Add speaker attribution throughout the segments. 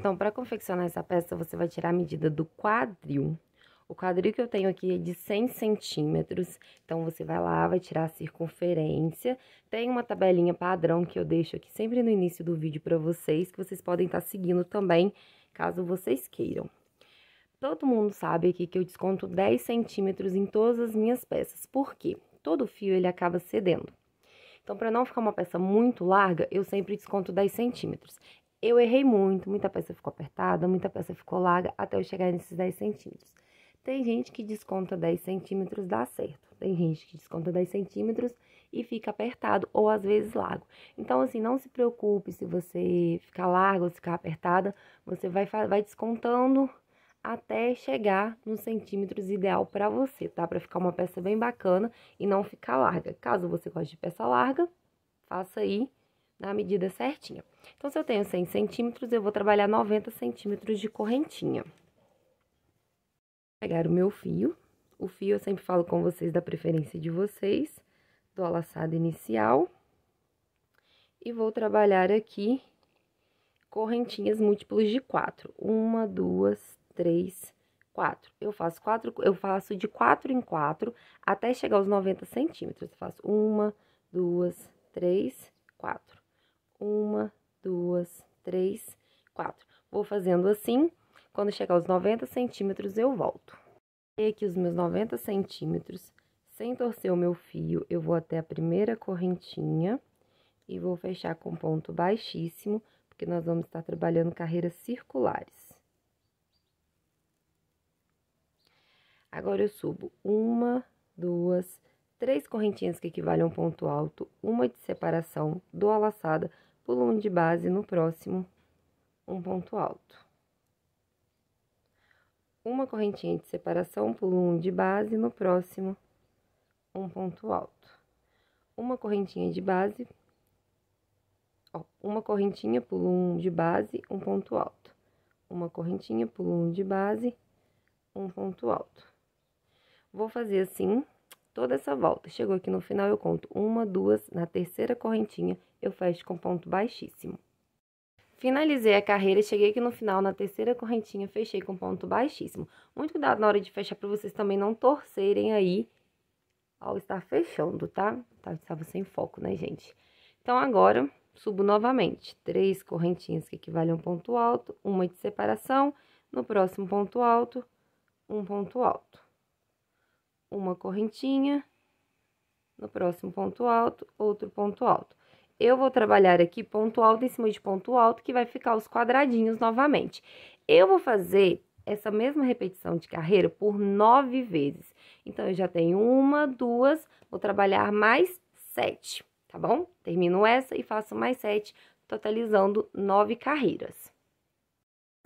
Speaker 1: Então, para confeccionar essa peça, você vai tirar a medida do quadril. O quadril que eu tenho aqui é de 100 centímetros, então você vai lá, vai tirar a circunferência. Tem uma tabelinha padrão que eu deixo aqui sempre no início do vídeo para vocês, que vocês podem estar tá seguindo também, caso vocês queiram. Todo mundo sabe aqui que eu desconto 10 centímetros em todas as minhas peças, por quê? Todo fio ele acaba cedendo. Então, para não ficar uma peça muito larga, eu sempre desconto 10 centímetros eu errei muito, muita peça ficou apertada, muita peça ficou larga, até eu chegar nesses 10 centímetros. Tem gente que desconta 10 centímetros, dá certo. Tem gente que desconta 10 centímetros e fica apertado, ou às vezes largo. Então, assim, não se preocupe se você ficar largo ou ficar apertada, você vai, vai descontando até chegar nos centímetros ideal para você, tá? Para ficar uma peça bem bacana e não ficar larga. Caso você goste de peça larga, faça aí na medida certinha. Então, se eu tenho 100 centímetros, eu vou trabalhar 90 centímetros de correntinha. Vou pegar o meu fio. O fio eu sempre falo com vocês da preferência de vocês. Dou a laçada inicial. E vou trabalhar aqui correntinhas múltiplos de quatro. Uma, duas, três, quatro. Eu faço quatro, eu faço de quatro em quatro até chegar aos 90 centímetros. Eu faço uma, duas, três, quatro. Uma, duas, três, quatro. Vou fazendo assim, quando chegar aos 90 centímetros, eu volto. E aqui os meus 90 centímetros, sem torcer o meu fio, eu vou até a primeira correntinha e vou fechar com ponto baixíssimo, porque nós vamos estar trabalhando carreiras circulares. Agora, eu subo uma, duas, três correntinhas que equivalem a um ponto alto, uma de separação, dou a laçada, pulo um de base no próximo, um ponto alto. Uma correntinha de separação, pulo um de base no próximo, um ponto alto. Uma correntinha de base, ó, uma correntinha, pulo um de base, um ponto alto. Uma correntinha, pulo um de base, um ponto alto. Vou fazer assim toda essa volta. Chegou aqui no final, eu conto uma, duas, na terceira correntinha eu fecho com ponto baixíssimo. Finalizei a carreira, cheguei aqui no final, na terceira correntinha, fechei com ponto baixíssimo. Muito cuidado na hora de fechar para vocês também não torcerem aí ao estar fechando, tá? tá? Estava sem foco, né, gente? Então, agora, subo novamente. Três correntinhas que equivalem a um ponto alto, uma de separação, no próximo ponto alto, um ponto alto uma correntinha, no próximo ponto alto, outro ponto alto. Eu vou trabalhar aqui ponto alto em cima de ponto alto, que vai ficar os quadradinhos novamente. Eu vou fazer essa mesma repetição de carreira por nove vezes. Então, eu já tenho uma, duas, vou trabalhar mais sete, tá bom? Termino essa e faço mais sete, totalizando nove carreiras.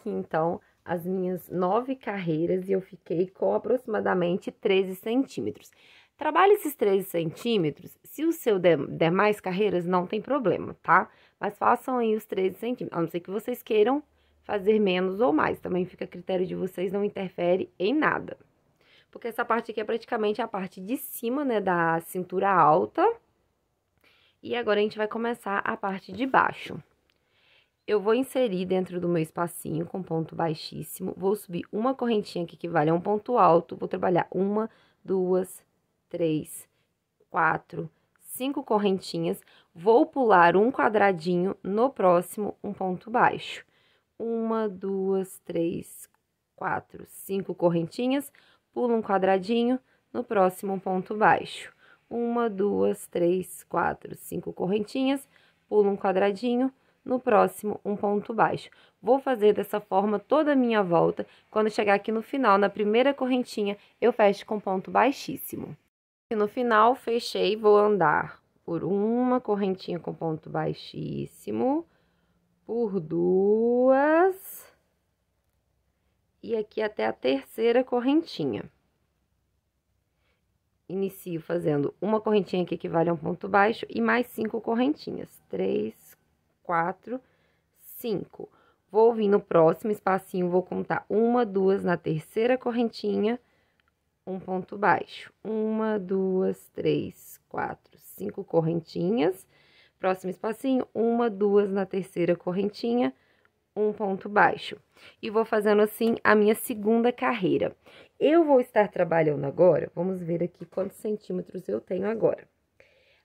Speaker 1: Aqui, então, as minhas nove carreiras e eu fiquei com aproximadamente 13 centímetros. Trabalhe esses 13 centímetros, se o seu der, der mais carreiras, não tem problema, tá? Mas façam aí os 13 centímetros, a não ser que vocês queiram fazer menos ou mais, também fica a critério de vocês, não interfere em nada. Porque essa parte aqui é praticamente a parte de cima, né, da cintura alta. E agora a gente vai começar a parte de baixo. Eu vou inserir dentro do meu espacinho com ponto baixíssimo, vou subir uma correntinha que equivale a um ponto alto, vou trabalhar uma, duas, três, quatro, cinco correntinhas, vou pular um quadradinho, no próximo, um ponto baixo. Uma, duas, três, quatro, cinco correntinhas, pulo um quadradinho, no próximo, um ponto baixo. Uma, duas, três, quatro, cinco correntinhas, pulo um quadradinho, no próximo um ponto baixo. Vou fazer dessa forma toda a minha volta. Quando chegar aqui no final, na primeira correntinha, eu fecho com ponto baixíssimo. E no final, fechei, vou andar por uma correntinha com ponto baixíssimo, por duas, e aqui até a terceira correntinha. Inicio fazendo uma correntinha que equivale a um ponto baixo e mais cinco correntinhas. Três, quatro, cinco. Vou vir no próximo espacinho, vou contar uma, duas na terceira correntinha, um ponto baixo. Uma, duas, três, quatro, cinco correntinhas. Próximo espacinho, uma, duas na terceira correntinha, um ponto baixo. E vou fazendo assim a minha segunda carreira. Eu vou estar trabalhando agora, vamos ver aqui quantos centímetros eu tenho agora.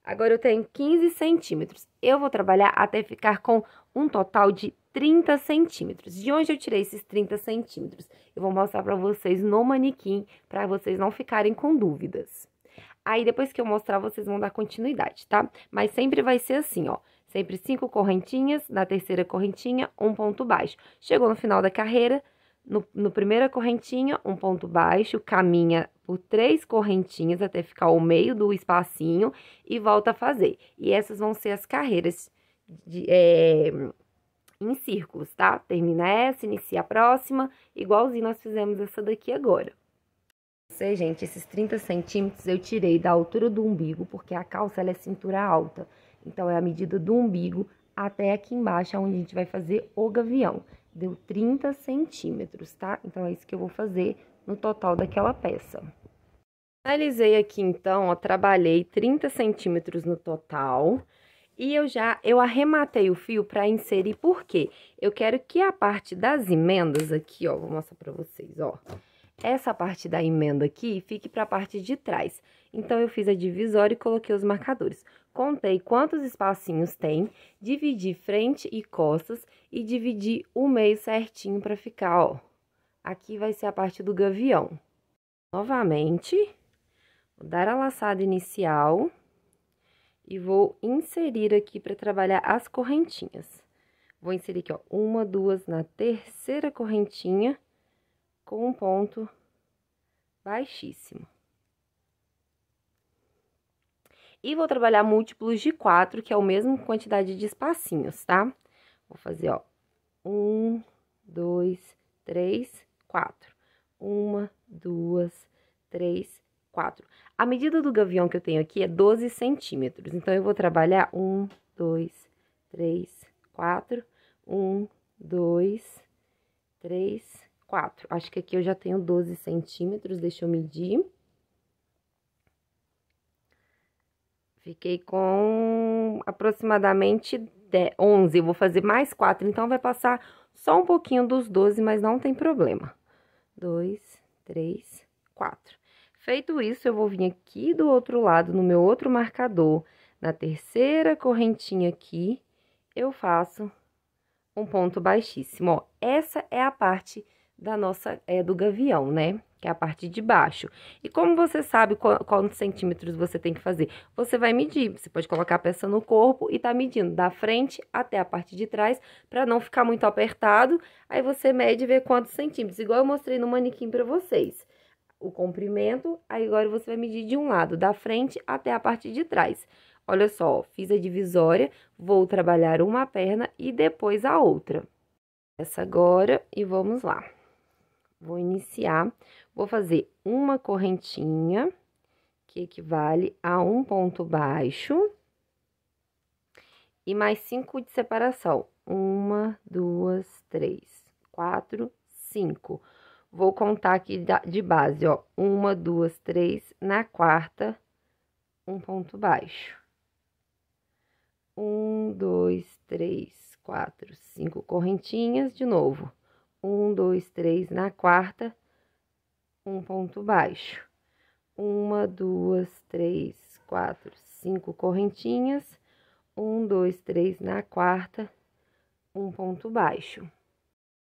Speaker 1: Agora eu tenho 15 centímetros. Eu vou trabalhar até ficar com um total de 30 centímetros. De onde eu tirei esses 30 centímetros? Eu vou mostrar para vocês no manequim, para vocês não ficarem com dúvidas. Aí, depois que eu mostrar, vocês vão dar continuidade, tá? Mas sempre vai ser assim, ó. Sempre cinco correntinhas, na terceira correntinha, um ponto baixo. Chegou no final da carreira, no, no primeira correntinha, um ponto baixo, caminha por três correntinhas até ficar ao meio do espacinho e volta a fazer. E essas vão ser as carreiras de, é, em círculos, tá? Termina essa, inicia a próxima, igualzinho nós fizemos essa daqui agora. Sei, gente, esses 30 centímetros eu tirei da altura do umbigo, porque a calça ela é cintura alta. Então, é a medida do umbigo até aqui embaixo, é onde a gente vai fazer o gavião deu 30 centímetros, tá? Então, é isso que eu vou fazer no total daquela peça. Finalizei aqui, então, ó, trabalhei 30 centímetros no total. E eu já, eu arrematei o fio para inserir, por quê? Eu quero que a parte das emendas aqui, ó, vou mostrar para vocês, ó. Essa parte da emenda aqui fique para a parte de trás. Então, eu fiz a divisória e coloquei os marcadores contei quantos espacinhos tem, dividi frente e costas e dividi o meio certinho para ficar, ó. Aqui vai ser a parte do gavião. Novamente, vou dar a laçada inicial e vou inserir aqui para trabalhar as correntinhas. Vou inserir aqui, ó, uma, duas, na terceira correntinha, com um ponto baixíssimo. E vou trabalhar múltiplos de quatro, que é a mesma quantidade de espacinhos, tá? Vou fazer, ó, um, dois, três, quatro. Uma, duas, três, quatro. A medida do gavião que eu tenho aqui é 12 centímetros, então eu vou trabalhar um, dois, três, quatro, um, dois, três, quatro. Acho que aqui eu já tenho 12 centímetros, deixa eu medir. Fiquei com aproximadamente 11. Eu vou fazer mais 4, então vai passar só um pouquinho dos 12, mas não tem problema. 2, 3, 4. Feito isso, eu vou vir aqui do outro lado, no meu outro marcador, na terceira correntinha aqui, eu faço um ponto baixíssimo. Ó, essa é a parte da nossa, é do gavião, né? que é a parte de baixo. E como você sabe quantos centímetros você tem que fazer? Você vai medir, você pode colocar a peça no corpo e tá medindo da frente até a parte de trás, para não ficar muito apertado, aí você mede e vê quantos centímetros, igual eu mostrei no manequim para vocês. O comprimento, aí agora você vai medir de um lado, da frente até a parte de trás. Olha só, fiz a divisória, vou trabalhar uma perna e depois a outra. Essa agora e vamos lá. Vou iniciar Vou fazer uma correntinha, que equivale a um ponto baixo, e mais cinco de separação. Uma, duas, três, quatro, cinco. Vou contar aqui de base, ó. Uma, duas, três, na quarta, um ponto baixo. Um, dois, três, quatro, cinco correntinhas, de novo. Um, dois, três, na quarta, um ponto baixo. Uma, duas, três, quatro, cinco correntinhas. Um, dois, três na quarta, um ponto baixo.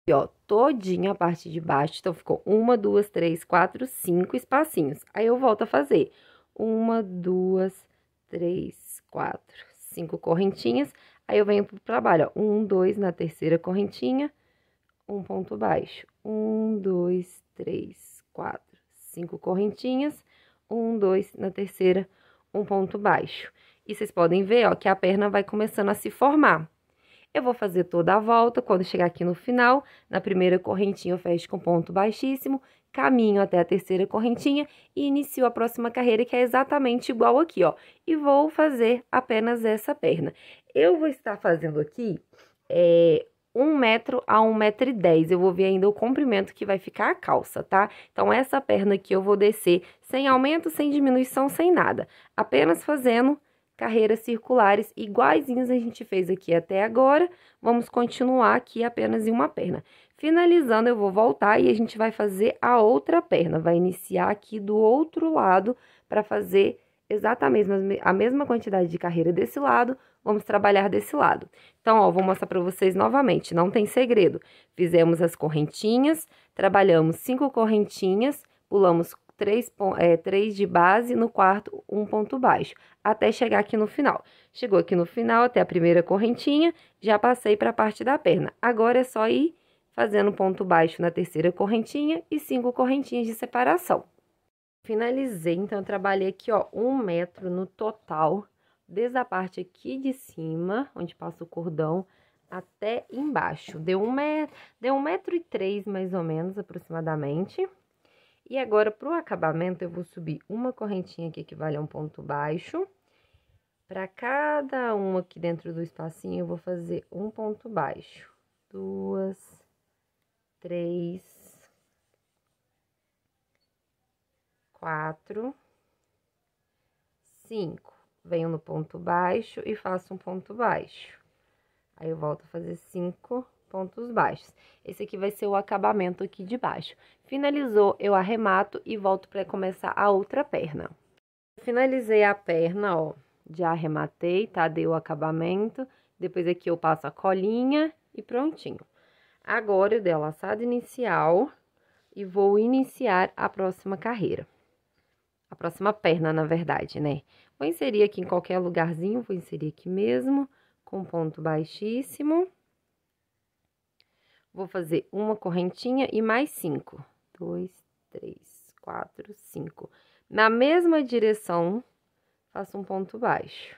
Speaker 1: E ó, todinha a parte de baixo, então ficou uma, duas, três, quatro, cinco espacinhos. Aí eu volto a fazer uma, duas, três, quatro, cinco correntinhas. Aí eu venho pro trabalho, ó, um, dois na terceira correntinha, um ponto baixo. Um, dois, três, quatro, cinco correntinhas, um, dois, na terceira, um ponto baixo. E vocês podem ver, ó, que a perna vai começando a se formar. Eu vou fazer toda a volta, quando chegar aqui no final, na primeira correntinha eu fecho com ponto baixíssimo, caminho até a terceira correntinha e inicio a próxima carreira, que é exatamente igual aqui, ó. E vou fazer apenas essa perna. Eu vou estar fazendo aqui é, 1 metro a 1 metro e 10. Eu vou ver ainda o comprimento que vai ficar a calça, tá? Então, essa perna aqui eu vou descer sem aumento, sem diminuição, sem nada. Apenas fazendo carreiras circulares iguaizinhas a gente fez aqui até agora. Vamos continuar aqui apenas em uma perna. Finalizando, eu vou voltar e a gente vai fazer a outra perna. Vai iniciar aqui do outro lado para fazer exatamente a mesma quantidade de carreira desse lado, vamos trabalhar desse lado. Então, ó, vou mostrar para vocês novamente, não tem segredo. Fizemos as correntinhas, trabalhamos cinco correntinhas, pulamos três, é, três de base, no quarto, um ponto baixo, até chegar aqui no final. Chegou aqui no final, até a primeira correntinha, já passei para a parte da perna. Agora é só ir fazendo ponto baixo na terceira correntinha e cinco correntinhas de separação. Finalizei, então, eu trabalhei aqui, ó, um metro no total desde a parte aqui de cima, onde passa o cordão, até embaixo. Deu um, met... Deu um metro e três, mais ou menos, aproximadamente. E agora, para o acabamento, eu vou subir uma correntinha que equivale a um ponto baixo. Para cada uma aqui dentro do espacinho, eu vou fazer um ponto baixo. Duas, três, quatro, cinco venho no ponto baixo e faço um ponto baixo. Aí eu volto a fazer cinco pontos baixos. Esse aqui vai ser o acabamento aqui de baixo. Finalizou, eu arremato e volto para começar a outra perna. Finalizei a perna, ó, já arrematei, tá? Dei o acabamento. Depois aqui eu passo a colinha e prontinho. Agora eu dei a laçada inicial e vou iniciar a próxima carreira a próxima perna, na verdade, né? Vou inserir aqui em qualquer lugarzinho, vou inserir aqui mesmo, com ponto baixíssimo. Vou fazer uma correntinha e mais cinco. Dois, três, quatro, cinco. Na mesma direção, faço um ponto baixo.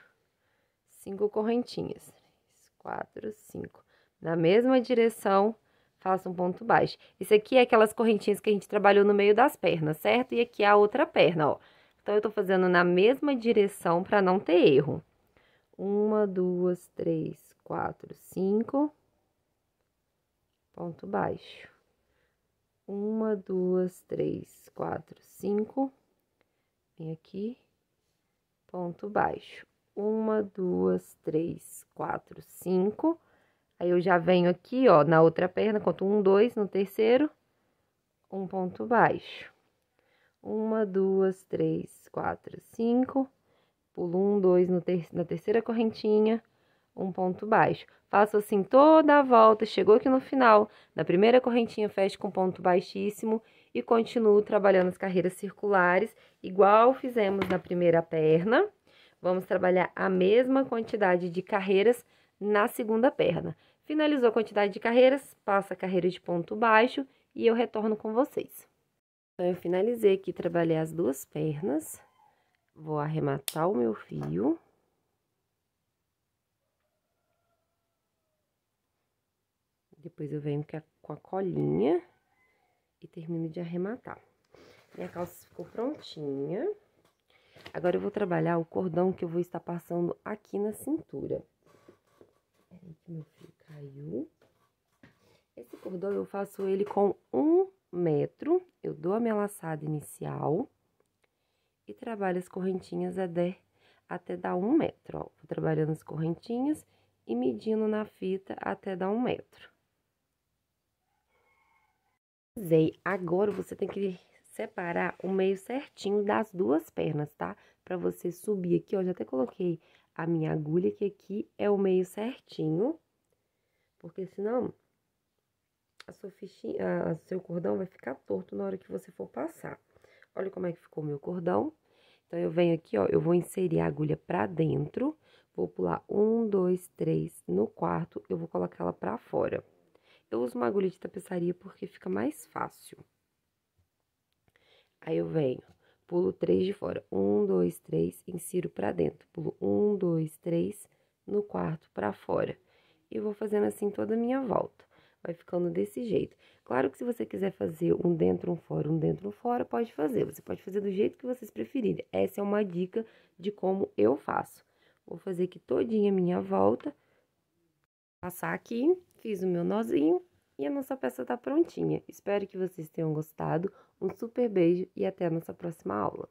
Speaker 1: Cinco correntinhas. Três, quatro, cinco. Na mesma direção, faça um ponto baixo. Isso aqui é aquelas correntinhas que a gente trabalhou no meio das pernas, certo? E aqui é a outra perna, ó. Então, eu tô fazendo na mesma direção para não ter erro. Uma, duas, três, quatro, cinco. Ponto baixo. Uma, duas, três, quatro, cinco. Vem aqui. Ponto baixo. Uma, duas, três, quatro, cinco Aí eu já venho aqui, ó, na outra perna, conto um, dois, no terceiro, um ponto baixo. Uma, duas, três, quatro, cinco. Pulo um, dois no ter na terceira correntinha, um ponto baixo. Faço assim toda a volta, chegou aqui no final, na primeira correntinha fecho com ponto baixíssimo e continuo trabalhando as carreiras circulares, igual fizemos na primeira perna. Vamos trabalhar a mesma quantidade de carreiras na segunda perna. Finalizou a quantidade de carreiras, passa a carreira de ponto baixo e eu retorno com vocês. Então, eu finalizei aqui, trabalhei as duas pernas. Vou arrematar o meu fio. Depois eu venho com a colinha e termino de arrematar. Minha calça ficou prontinha. Agora, eu vou trabalhar o cordão que eu vou estar passando aqui na cintura. Aqui meu fio caiu. Esse cordão eu faço ele com um metro. Eu dou a minha laçada inicial e trabalho as correntinhas até, até dar um metro, ó. Vou trabalhando as correntinhas e medindo na fita até dar um metro. Agora, você tem que separar o meio certinho das duas pernas, tá? Pra você subir aqui, ó, já até coloquei a minha agulha, que aqui é o meio certinho, porque senão a sua fichinha, a, seu cordão vai ficar torto na hora que você for passar. Olha como é que ficou o meu cordão. Então, eu venho aqui, ó, eu vou inserir a agulha pra dentro, vou pular um, dois, três, no quarto, eu vou colocar ela pra fora. Eu uso uma agulha de tapeçaria porque fica mais fácil. Aí, eu venho, pulo três de fora. Um, dois, três, insiro para dentro. Pulo um, dois, três, no quarto para fora. E vou fazendo assim toda a minha volta. Vai ficando desse jeito. Claro que se você quiser fazer um dentro, um fora, um dentro, um fora, pode fazer. Você pode fazer do jeito que vocês preferirem. Essa é uma dica de como eu faço. Vou fazer aqui todinha a minha volta. Passar aqui, fiz o meu nozinho, e a nossa peça está prontinha. Espero que vocês tenham gostado. Um super beijo e até a nossa próxima aula.